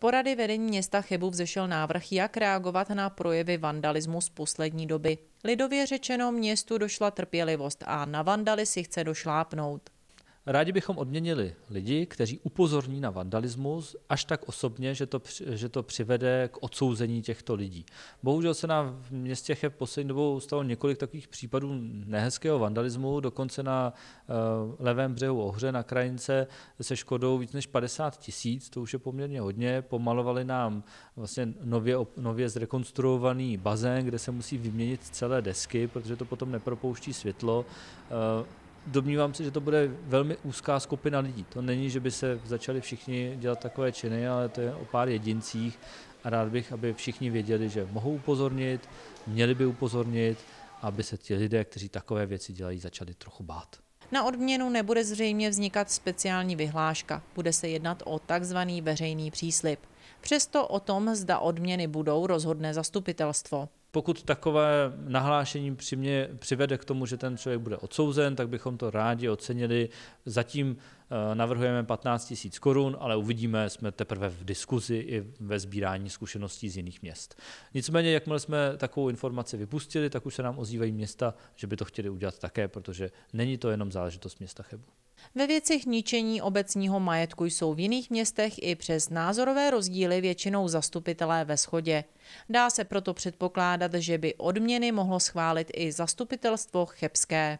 porady vedení města Chebu vzešel návrh, jak reagovat na projevy vandalismu z poslední doby. Lidově řečeno městu došla trpělivost a na vandaly si chce došlápnout. Rádi bychom odměnili lidi, kteří upozorní na vandalismus až tak osobně, že to, že to přivede k odsouzení těchto lidí. Bohužel se nám v městě Cheb poslední dobou stalo několik takových případů nehezkého vandalismu, dokonce na uh, levém břehu Ohře na krajince se škodou víc než 50 tisíc, to už je poměrně hodně. Pomalovali nám vlastně nově, nově zrekonstruovaný bazén, kde se musí vyměnit celé desky, protože to potom nepropouští světlo. Uh, domnívám se, že to bude velmi úzká skupina lidí. To není, že by se začali všichni dělat takové činy, ale to je o pár jedincích a rád bych, aby všichni věděli, že mohou upozornit, měli by upozornit, aby se ti lidé, kteří takové věci dělají, začali trochu bát. Na odměnu nebude zřejmě vznikat speciální vyhláška, bude se jednat o takzvaný veřejný příslip. Přesto o tom, zda odměny budou, rozhodne zastupitelstvo. Pokud takové nahlášení při mě přivede k tomu, že ten člověk bude odsouzen, tak bychom to rádi ocenili. Zatím eh, navrhujeme 15 000 korun, ale uvidíme, jsme teprve v diskuzi i ve sbírání zkušeností z jiných měst. Nicméně, jakmile jsme takovou informaci vypustili, tak už se nám ozývají města, že by to chtěli udělat také, protože není to jenom záležitost města Chebu. Ve věcech ničení obecního majetku jsou v jiných městech i přes názorové rozdíly většinou zastupitelé ve shodě. Dá se proto předpokládat, že by odměny mohlo schválit i zastupitelstvo Chebské.